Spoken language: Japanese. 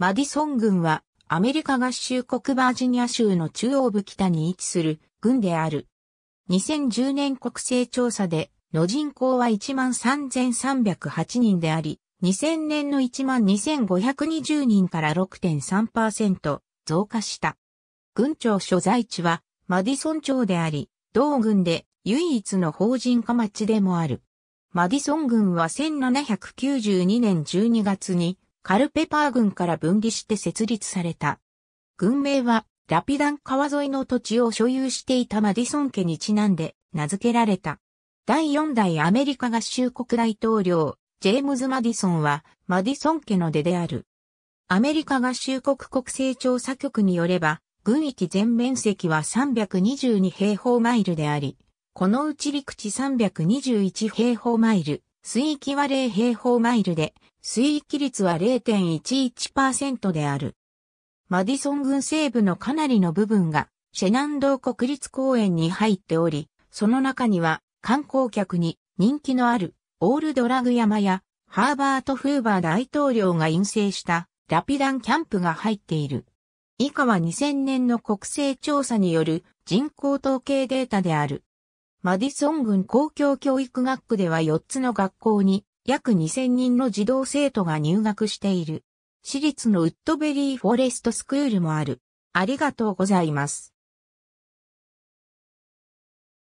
マディソン郡はアメリカ合衆国バージニア州の中央部北に位置する郡である。2010年国勢調査での人口は13,308人であり、2000年の12,520人から6.3%増加した。郡庁所在地はマディソン町であり、同郡で唯一の法人化町でもある。マディソン郡は1792年12月にカルペパー郡から分離して設立された。郡名は、ラピダン川沿いの土地を所有していたマディソン家にちなんで名付けられた。第4代アメリカ合衆国大統領、ジェームズ・マディソンは、マディソン家の出である。アメリカ合衆国国勢調査局によれば、軍域全面積は322平方マイルであり、このうち陸地321平方マイル、水域は0平方マイルで、水域率は0.11%である。マディソン郡西部のかなりの部分が、シェナンドー国立公園に入っており、その中には、観光客に人気のある、オールドラグ山や、ハーバート・フーバー大統領が陰性した、ラピダンキャンプが入っている。以下は2000年の国勢調査による人口統計データである。マディソン郡公共教育学区では4つの学校に約2000人の児童生徒が入学している。私立のウッドベリーフォレストスクールもある。ありがとうございます。